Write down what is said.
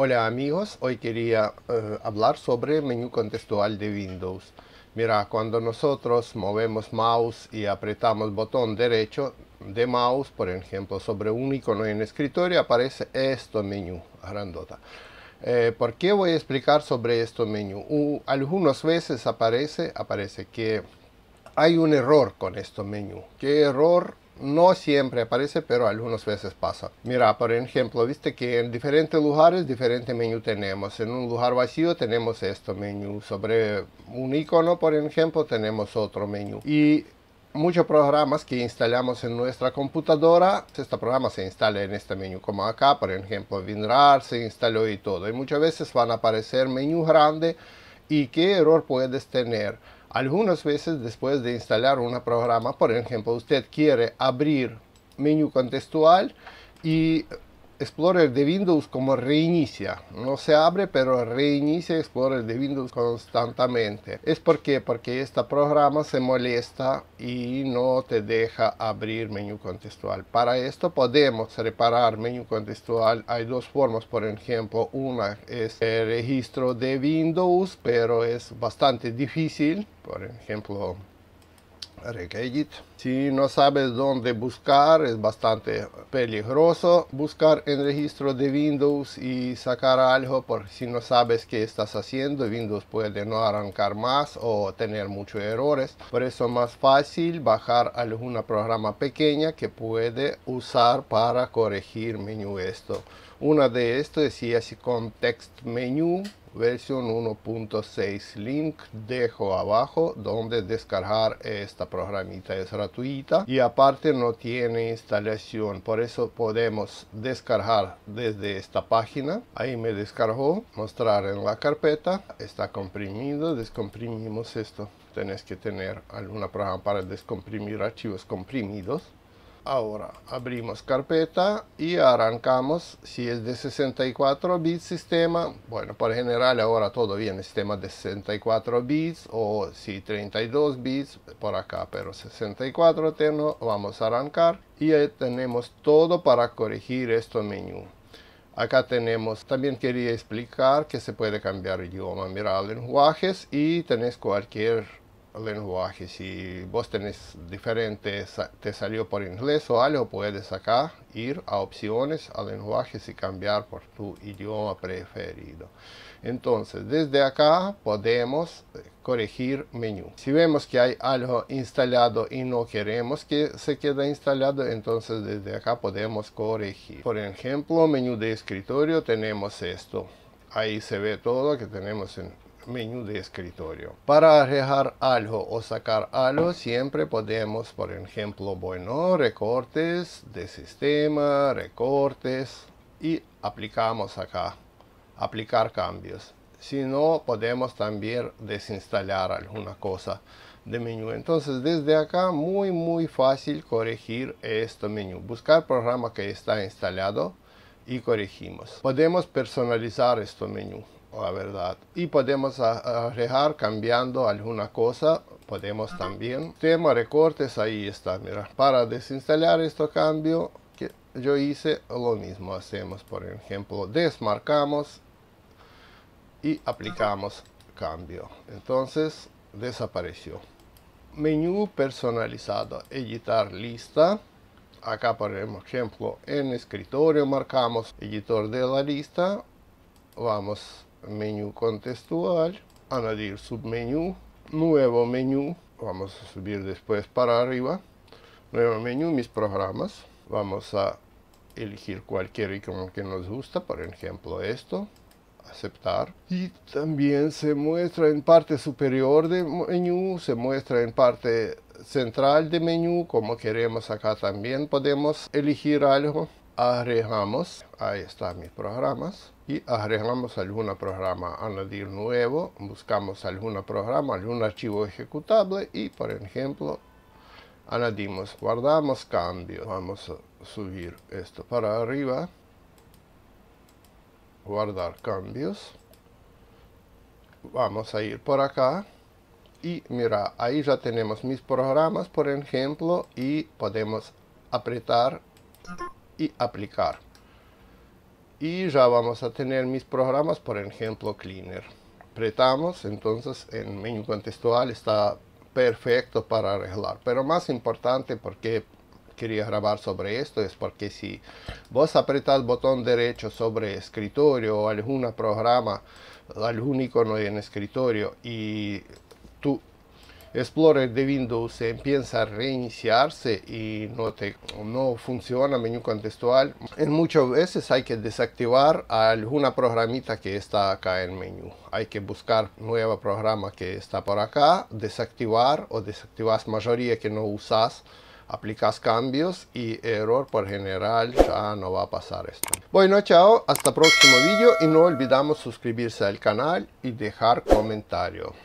Hola amigos, hoy quería eh, hablar sobre menú contextual de Windows. Mira, cuando nosotros movemos mouse y apretamos botón derecho de mouse, por ejemplo, sobre un icono en escritorio, aparece esto menú, grandota. Eh, ¿Por qué voy a explicar sobre esto menú? algunas veces aparece, aparece que hay un error con esto menú. ¿Qué error no siempre aparece, pero algunas veces pasa. Mira, por ejemplo, viste que en diferentes lugares diferentes menú tenemos. En un lugar vacío tenemos este menú. Sobre un icono, por ejemplo, tenemos otro menú. Y muchos programas que instalamos en nuestra computadora, este programa se instala en este menú, como acá, por ejemplo, WinRAR se instaló y todo. Y muchas veces van a aparecer menú grande y qué error puedes tener algunas veces después de instalar un programa, por ejemplo, usted quiere abrir menú contextual y Explorer de Windows como reinicia. No se abre, pero reinicia Explorer de Windows constantemente. ¿Es por qué? Porque este programa se molesta y no te deja abrir menú contextual. Para esto podemos reparar menú contextual. Hay dos formas, por ejemplo. Una es el registro de Windows, pero es bastante difícil. Por ejemplo, si no sabes dónde buscar, es bastante peligroso buscar en registro de Windows y sacar algo, porque si no sabes qué estás haciendo, Windows puede no arrancar más o tener muchos errores. Por eso más fácil bajar alguna programa pequeña que puede usar para corregir menú esto. Una de estas es Context Menu, versión 1.6 link dejo abajo donde descargar esta programita es gratuita y aparte no tiene instalación por eso podemos descargar desde esta página ahí me descargó mostrar en la carpeta está comprimido descomprimimos esto tenés que tener alguna programa para descomprimir archivos comprimidos Ahora abrimos carpeta y arrancamos. Si es de 64 bits sistema, bueno, por general ahora todo viene sistema de 64 bits o si 32 bits por acá, pero 64 tengo. Vamos a arrancar y ahí tenemos todo para corregir esto menú. Acá tenemos, también quería explicar que se puede cambiar el idioma, mirar lenguajes y tenés cualquier lenguaje. Si vos tenés diferentes, te salió por inglés o algo, puedes acá ir a opciones, a lenguajes y cambiar por tu idioma preferido. Entonces, desde acá podemos eh, corregir menú. Si vemos que hay algo instalado y no queremos que se quede instalado, entonces desde acá podemos corregir. Por ejemplo, menú de escritorio tenemos esto. Ahí se ve todo que tenemos en menú de escritorio. Para arreglar algo o sacar algo siempre podemos, por ejemplo, bueno, recortes de sistema, recortes y aplicamos acá, aplicar cambios. Si no, podemos también desinstalar alguna cosa de menú. Entonces desde acá muy muy fácil corregir este menú. Buscar programa que está instalado y corregimos. Podemos personalizar este menú. Oh, la verdad. Y podemos arreglar cambiando alguna cosa. Podemos también. Tema recortes, ahí está, mira. Para desinstalar este cambio, que yo hice lo mismo. Hacemos, por ejemplo, desmarcamos y aplicamos cambio. Entonces, desapareció. Menú personalizado, editar lista. Acá, por ejemplo, en escritorio marcamos editor de la lista. Vamos menú contextual, añadir submenú, nuevo menú, vamos a subir después para arriba, nuevo menú, mis programas, vamos a elegir cualquier icono que nos gusta, por ejemplo esto, aceptar y también se muestra en parte superior del menú, se muestra en parte central de menú, como queremos acá también podemos elegir algo agregamos, ahí están mis programas, y agregamos algún programa, añadir nuevo, buscamos algún programa, algún archivo ejecutable y por ejemplo añadimos, guardamos cambios vamos a subir esto para arriba, guardar cambios, vamos a ir por acá, y mira, ahí ya tenemos mis programas, por ejemplo, y podemos apretar y aplicar. Y ya vamos a tener mis programas, por ejemplo, Cleaner. Apretamos, entonces en menú contextual está perfecto para arreglar. Pero más importante, porque quería grabar sobre esto es porque si vos apretas botón derecho sobre escritorio o algún programa, algún icono en escritorio y tú Explorer de Windows empieza a reiniciarse y no, te, no funciona menú contextual, en muchas veces hay que desactivar alguna programita que está acá en menú. Hay que buscar nuevo programa que está por acá, desactivar o desactivas mayoría que no usas aplicas cambios y error por general ya no va a pasar esto. Bueno, chao, hasta próximo vídeo y no olvidamos suscribirse al canal y dejar comentario.